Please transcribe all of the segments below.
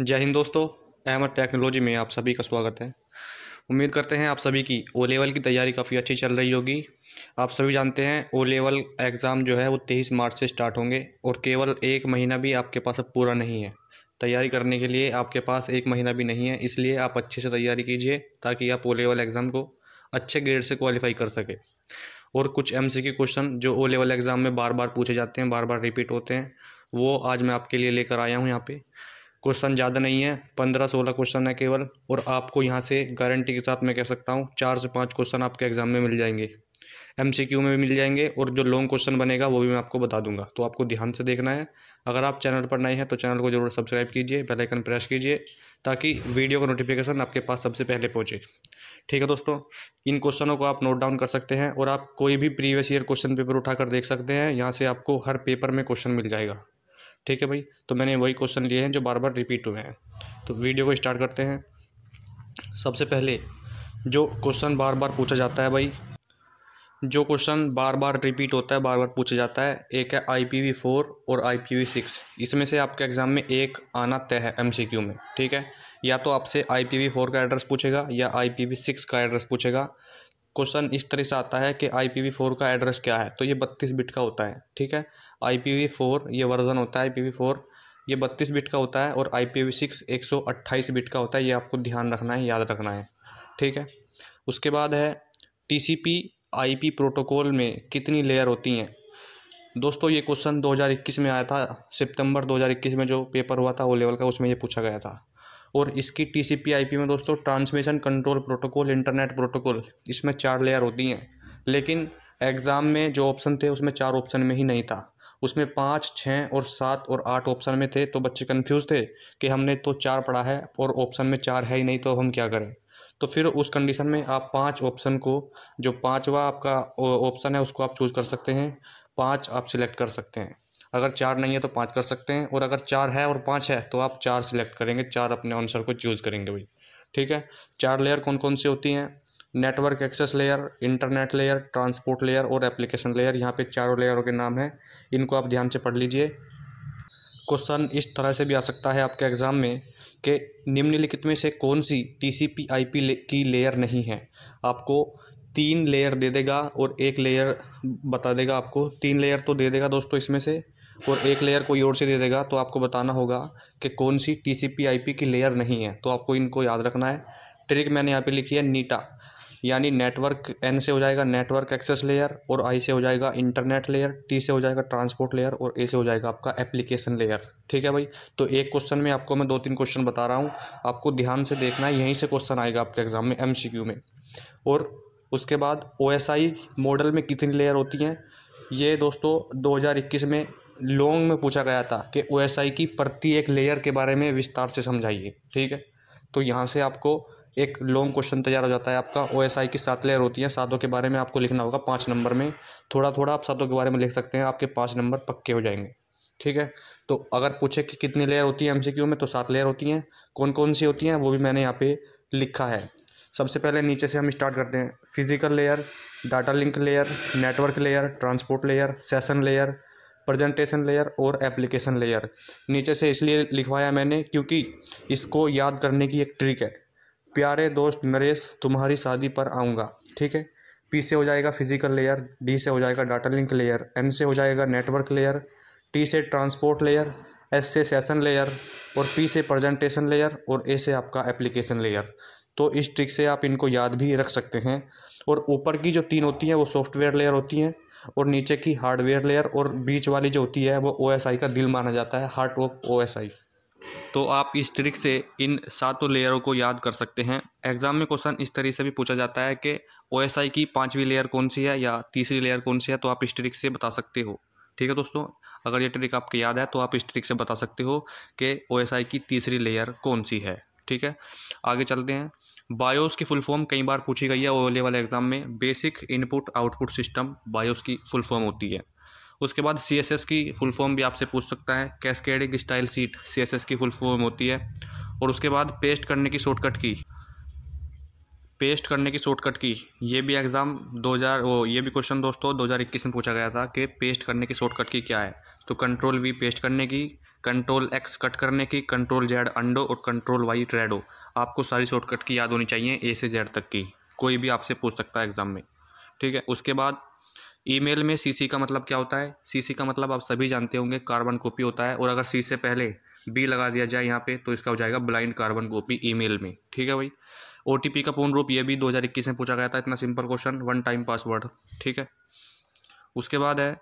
जय हिंद दोस्तों अहमद टेक्नोलॉजी में आप सभी का स्वागत है उम्मीद करते हैं आप सभी की ओ लेवल की तैयारी काफ़ी अच्छी चल रही होगी आप सभी जानते हैं ओ लेवल एग्ज़ाम जो है वो तेईस मार्च से स्टार्ट होंगे और केवल एक महीना भी आपके पास अब पूरा नहीं है तैयारी करने के लिए आपके पास एक महीना भी नहीं है इसलिए आप अच्छे से तैयारी कीजिए ताकि आप ओ लेवल एग्ज़ाम को अच्छे ग्रेड से क्वालिफाई कर सके और कुछ एम सी क्वेश्चन जो ओ लेवल एग्ज़ाम में बार बार पूछे जाते हैं बार बार रिपीट होते हैं वो आज मैं आपके लिए लेकर आया हूँ यहाँ पर क्वेश्चन ज़्यादा नहीं है पंद्रह सोलह क्वेश्चन है केवल और आपको यहाँ से गारंटी के साथ मैं कह सकता हूँ चार से पाँच क्वेश्चन आपके एग्ज़ाम में मिल जाएंगे एम में भी मिल जाएंगे और जो लॉन्ग क्वेश्चन बनेगा वो भी मैं आपको बता दूंगा तो आपको ध्यान से देखना है अगर आप चैनल पर नए हैं तो चैनल को जरूर सब्सक्राइब कीजिए बेल आइकन प्रेस कीजिए ताकि वीडियो का नोटिफिकेशन आपके पास सबसे पहले पहुंचे ठीक है दोस्तों इन क्वेश्चनों को आप नोट डाउन कर सकते हैं और आप कोई भी प्रीवियस ईयर क्वेश्चन पेपर उठाकर देख सकते हैं यहाँ से आपको हर पेपर में क्वेश्चन मिल जाएगा ठीक है भाई तो मैंने वही क्वेश्चन लिए हैं जो बार बार रिपीट हुए हैं तो वीडियो को स्टार्ट करते हैं सबसे पहले जो क्वेश्चन बार बार पूछा जाता है भाई जो क्वेश्चन बार बार रिपीट होता है बार बार पूछा जाता है एक है आई पी वी फोर और आई पी वी सिक्स इसमें से आपके एग्ज़ाम में एक आना तय है एम सी क्यू में ठीक है या तो आपसे आई पी वी फोर का एड्रेस पूछेगा या आई पी वी सिक्स का एड्रेस पूछेगा क्वेश्चन इस तरह से आता है कि आई पी फोर का एड्रेस क्या है तो ये बत्तीस बिट का होता है ठीक है आई पी फोर ये वर्जन होता है आई पी फोर ये बत्तीस बिट का होता है और आई पी सिक्स एक सौ अट्ठाईस बिट का होता है ये आपको ध्यान रखना है याद रखना है ठीक है उसके बाद है T C P I P protocol में कितनी लेयर होती हैं दोस्तों ये क्वेश्चन 2021 में आया था सितंबर 2021 में जो पेपर हुआ था वो लेवल का उसमें ये पूछा गया था और इसकी T C P I P में दोस्तों transmission control protocol internet protocol इसमें चार लेयर होती हैं लेकिन एग्ज़ाम में जो ऑप्शन थे उसमें चार ऑप्शन में ही नहीं था उसमें पाँच छः और सात और आठ ऑप्शन में थे तो बच्चे कन्फ्यूज़ थे कि हमने तो चार पढ़ा है और ऑप्शन में चार है ही नहीं तो हम क्या करें तो फिर उस कंडीशन में आप पांच ऑप्शन को जो पांचवा आपका ऑप्शन है उसको आप चूज़ कर सकते हैं पांच आप सिलेक्ट कर सकते हैं अगर चार नहीं है तो पाँच कर सकते हैं और अगर चार है और पाँच है तो आप चार सिलेक्ट करेंगे चार अपने आंसर को चूज़ करेंगे भाई ठीक है चार लेयर कौन कौन सी होती हैं network access layer internet layer transport layer और एप्लीकेशन लेयर यहाँ पे चारों लेयरों के नाम हैं इनको आप ध्यान से पढ़ लीजिए क्वेश्चन इस तरह से भी आ सकता है आपके एग्ज़ाम में कि निम्नलिखित में से कौन सी T C P I P ले, की लेयर नहीं है आपको तीन लेयर दे देगा और एक लेयर बता देगा आपको तीन लेयर तो दे देगा दोस्तों इसमें से और एक लेयर कोई और से दे देगा तो आपको बताना होगा कि कौन सी T C P I P की लेयर नहीं है तो आपको इनको याद रखना है ट्रिक मैंने यहाँ पे लिखी है नीटा यानी नेटवर्क एन से हो जाएगा नेटवर्क एक्सेस लेयर और आई से हो जाएगा इंटरनेट लेयर टी से हो जाएगा ट्रांसपोर्ट लेयर और ए से हो जाएगा आपका एप्लीकेशन लेयर ठीक है भाई तो एक क्वेश्चन में आपको मैं दो तीन क्वेश्चन बता रहा हूँ आपको ध्यान से देखना है यहीं से क्वेश्चन आएगा आपके एग्जाम में एम में और उसके बाद ओ मॉडल में कितनी लेयर होती हैं ये दोस्तों 2021 में लोंग में पूछा गया था कि ओ की प्रत्येक लेयर के बारे में विस्तार से समझाइए ठीक है तो यहाँ से आपको एक लॉन्ग क्वेश्चन तैयार हो जाता है आपका ओ एस आई की सात लेयर होती है सातों के बारे में आपको लिखना होगा पाँच नंबर में थोड़ा थोड़ा आप सातों के बारे में लिख सकते हैं आपके पाँच नंबर पक्के हो जाएंगे ठीक है तो अगर पूछे कि कितनी लेयर होती है एम में तो सात लेयर होती हैं कौन कौन सी होती हैं वो भी मैंने यहाँ पे लिखा है सबसे पहले नीचे से हम स्टार्ट करते हैं physical layer data link layer network layer transport layer session layer presentation layer और एप्लीकेशन लेयर नीचे से इसलिए लिखवाया मैंने क्योंकि इसको याद करने की एक ट्रिक है प्यारे दोस्त नरेश तुम्हारी शादी पर आऊँगा ठीक है पी से हो जाएगा फिजिकल लेयर डी से हो जाएगा डाटा लिंक लेयर एन से हो जाएगा नेटवर्क लेयर टी से ट्रांसपोर्ट लेयर एस से सेशन लेयर और पी से प्रेजेंटेशन लेयर और ए से आपका एप्लीकेशन लेयर तो इस ट्रिक से आप इनको याद भी रख सकते हैं और ऊपर की जो तीन होती हैं वो सॉफ्टवेयर लेयर होती हैं और नीचे की हार्डवेयर लेयर और बीच वाली जो होती है वो ओ का दिल माना जाता है हार्ट ऑफ ओ तो आप इस ट्रिक से इन सातों लेयरों को याद कर सकते हैं एग्जाम में क्वेश्चन इस तरीके से भी पूछा जाता है कि ओ की पाँचवीं लेयर कौन सी है या तीसरी लेयर कौन सी है तो आप इस ट्रिक से बता सकते हो ठीक है दोस्तों अगर ये ट्रिक आपके याद है तो आप इस ट्रिक से बता सकते हो कि ओ की तीसरी लेयर कौन सी है ठीक है आगे चलते हैं बायोस की फुल फॉर्म कई बार पूछी गई है ओ लेवल एग्ज़ाम में basic input output system BIOS की फुल फॉर्म होती है उसके बाद सी की फुल फॉर्म भी आपसे पूछ सकता है कैस्केडिंग स्टाइल सीट सी की फुल फॉर्म होती है और उसके बाद पेस्ट करने की शॉर्टकट की पेस्ट करने की शॉर्टकट की ये भी एग्ज़ाम 2000 वो ये भी क्वेश्चन दोस्तों 2021 में पूछा गया था कि पेस्ट करने की शॉर्टकट की क्या है तो कंट्रोल वी पेस्ट करने की कंट्रोल एक्स कट करने की कंट्रोल जेड अंडो और कंट्रोल वाई रेडो आपको सारी शॉर्टकट की याद होनी चाहिए ए से जेड तक की कोई भी आपसे पूछ सकता है एग्ज़ाम में ठीक है उसके बाद ईमेल में सीसी का मतलब क्या होता है सीसी का मतलब आप सभी जानते होंगे कार्बन कॉपी होता है और अगर सी से पहले बी लगा दिया जाए यहाँ पे तो इसका हो जाएगा ब्लाइंड कार्बन कॉपी ईमेल में ठीक है भाई ओ का पूर्ण रूप ये भी 2021 में पूछा गया था इतना simple question one time password ठीक है उसके बाद है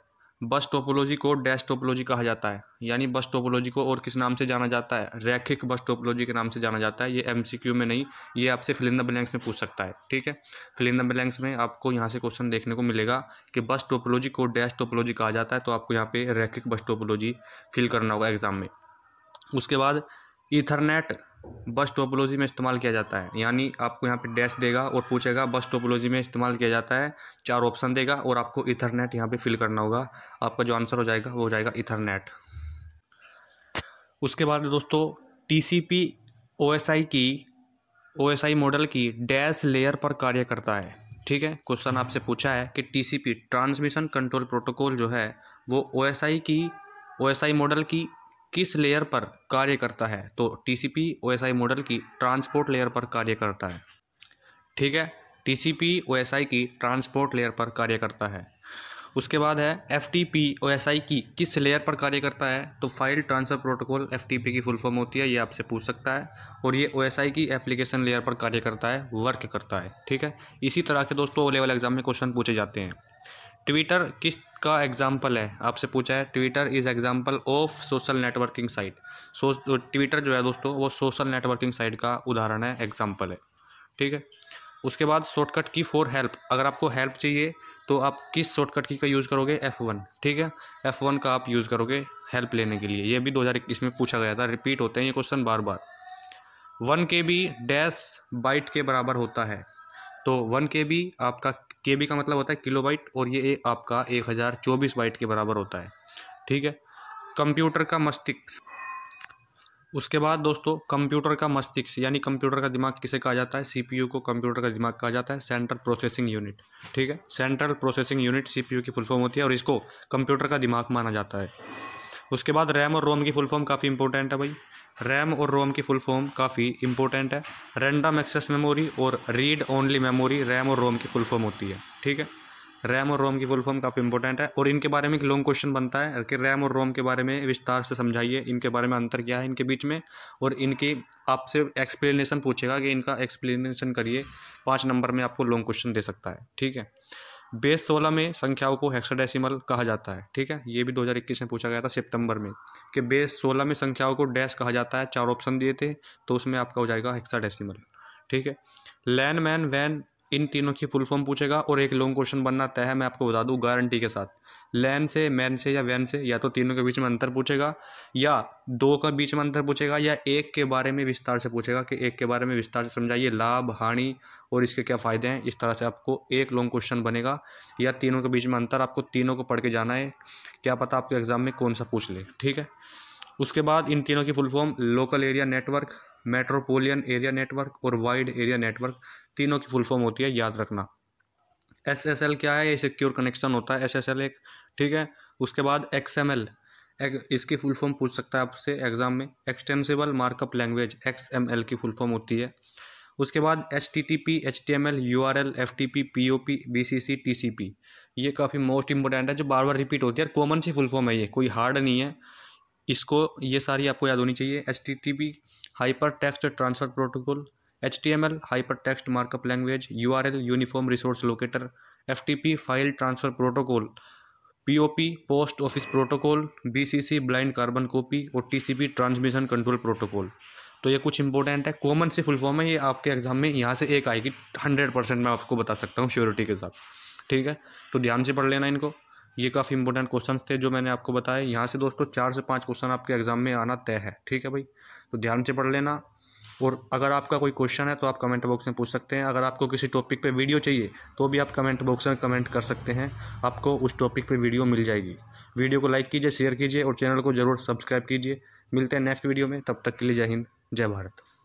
बस टोपोलॉजी को डैश टोपोलॉजी कहा जाता है यानी बस टोपोलॉजी को और किस नाम से जाना जाता है रैखिक बस टोपोलॉजी के नाम से जाना जाता है ये एम में नहीं ये आपसे फिलिंदा ब्लैंक्स में पूछ सकता है ठीक है फिलिंदा ब्लैंक्स में आपको यहाँ से क्वेश्चन देखने को मिलेगा कि बस टोपोलॉजी को डैश टोपोलॉजी कहा जाता है तो आपको यहाँ पर रैखिक बस टोपोलॉजी फिल करना होगा एग्जाम में उसके बाद ईथरनेट बस टोपोलॉजी में इस्तेमाल किया जाता है यानी आपको यहाँ पे डैश देगा और पूछेगा बस टोपोलॉजी में इस्तेमाल किया जाता है चार ऑप्शन देगा और आपको इथरनेट यहाँ पे फिल करना होगा आपका जो आंसर हो जाएगा वो हो जाएगा इथरनेट उसके बाद दोस्तों T C P O S I की ओ एस आई मॉडल की डैश लेयर पर कार्य करता है ठीक है क्वेश्चन आपसे पूछा है कि T C P transmission control protocol जो है वो ओ एस आई की ओ एस आई मॉडल की किस लेयर पर कार्य करता है तो टीसीपी ओएसआई मॉडल की ट्रांसपोर्ट लेयर पर कार्य करता है ठीक है टीसीपी ओएसआई की ट्रांसपोर्ट लेयर पर कार्य करता है उसके बाद है एफटीपी ओएसआई की किस लेयर पर कार्य करता है तो फाइल ट्रांसफर प्रोटोकॉल एफटीपी की फुल फॉर्म होती है ये आपसे पूछ सकता है और ये ओएसआई की एप्लीकेशन लेयर पर कार्य करता है वर्क करता है ठीक है इसी तरह के दोस्तों ओ लेवल एग्जाम में क्वेश्चन पूछे जाते हैं ट्विटर किस का एग्जाम्पल है आपसे पूछा है Twitter is example of social networking site so Twitter जो है दोस्तों वो सोशल नेटवर्किंग साइट का उदाहरण है एग्जाम्पल है ठीक है उसके बाद शॉर्टकट की फॉर हेल्प अगर आपको हेल्प चाहिए तो आप किस शॉर्टकट की का यूज़ करोगे एफ़ वन ठीक है एफ़ वन का आप यूज़ करोगे हेल्प लेने के लिए ये भी दो हज़ार इक्कीस में पूछा गया था रिपीट होते हैं ये क्वेश्चन बार बार one K B dash byte के बराबर होता है तो वन के बी आपका के बी का मतलब होता है किलो बाइट और ये आपका एक हज़ार चौबीस बाइट के बराबर होता है ठीक है कंप्यूटर का मस्तिष्क उसके बाद दोस्तों कंप्यूटर का मस्तिष्क यानी कंप्यूटर का दिमाग किसे कहा जाता है सीपीयू को कंप्यूटर का दिमाग कहा जाता है सेंट्रल प्रोसेसिंग यूनिट ठीक है सेंट्रल प्रोसेसिंग यूनिट सीपीयू की फुल फॉर्म होती है और इसको कंप्यूटर का दिमाग माना जाता है उसके बाद रैम और रोम की फुल फॉर्म काफ़ी इंपॉर्टेंट है भाई रैम और रोम की फुल फॉर्म काफ़ी इंपॉर्टेंट है रैंडम एक्सेस मेमोरी और रीड ओनली मेमोरी रैम और रोम की फुल फॉर्म होती है ठीक है रैम और रोम की फुल फॉर्म काफ़ी इंपॉर्टेंट है और इनके बारे में एक लॉन्ग क्वेश्चन बनता है कि रैम और रोम के बारे में विस्तार से समझाइए इनके बारे में अंतर क्या है इनके बीच में और इनकी आपसे एक्सप्लेनेशन पूछेगा कि इनका एक्सप्लेनेशन करिए पाँच नंबर में आपको लॉन्ग क्वेश्चन दे सकता है ठीक है बेस सोलह में संख्याओं को हेक्साडेसिमल कहा जाता है ठीक है ये भी 2021 में पूछा गया था सितंबर में कि बेस सोलह में संख्याओं को डैश कहा जाता है चार ऑप्शन दिए थे तो उसमें आपका हो जाएगा हेक्साडेसिमल ठीक है लैन मैन वैन इन तीनों की फुल फॉर्म पूछेगा और एक लॉन्ग क्वेश्चन बनना तय है मैं आपको बता दूं गारंटी के साथ लैन से मैन से या वैन से या तो तीनों के बीच में अंतर पूछेगा या दो का बीच में अंतर पूछेगा या एक के बारे में विस्तार से पूछेगा कि एक के बारे में विस्तार से समझाइए लाभ हानि और इसके क्या फ़ायदे हैं इस तरह से आपको एक लॉन्ग क्वेश्चन बनेगा या तीनों के बीच में अंतर आपको तीनों को पढ़ के जाना है क्या पता आपके एग्ज़ाम में कौन सा पूछ ले ठीक है उसके बाद इन तीनों की full form local area network metropolitan area network और वाइड एरिया नेटवर्क तीनों की फुल फॉर्म होती है याद रखना एस एस एल क्या है ये सिक्योर कनेक्शन होता है एस एस एल एक ठीक है उसके बाद एक्स एम एल इसकी फुल फॉर्म पूछ सकता है आपसे एग्जाम में extensible markup language X M L की फुल फॉर्म होती है उसके बाद H T T P H T M L U R L F T P P O P B C C T C P ये काफ़ी most important है जो बार बार repeat होती है कॉमन सी फुल फॉर्म है ये कोई हार्ड नहीं है इसको ये सारी आपको याद होनी चाहिए H T T P hyper text transfer protocol H T M L hyper text markup language U R L uniform resource locator F T P file transfer protocol P O P post office protocol B C C blind carbon copy और T C P transmission control protocol तो ये कुछ important है common से full form है ये आपके exam में यहाँ से एक आएगी हंड्रेड परसेंट मैं आपको बता सकता हूँ श्योरिटी के साथ ठीक है तो ध्यान से पढ़ लेना इनको ये काफ़ी इंपॉर्टेंट क्वेश्चंस थे जो मैंने आपको बताए यहाँ से दोस्तों चार से पाँच क्वेश्चन आपके एग्जाम में आना तय है ठीक है भाई तो ध्यान से पढ़ लेना और अगर आपका कोई क्वेश्चन है तो आप कमेंट बॉक्स में पूछ सकते हैं अगर आपको किसी टॉपिक पे वीडियो चाहिए तो भी आप कमेंट बॉक्स में कमेंट कर सकते हैं आपको उस टॉपिक पे वीडियो मिल जाएगी वीडियो को लाइक कीजिए शेयर कीजिए और चैनल को ज़रूर सब्सक्राइब कीजिए मिलते हैं नेक्स्ट वीडियो में तब तक के लिए जय हिंद जय भारत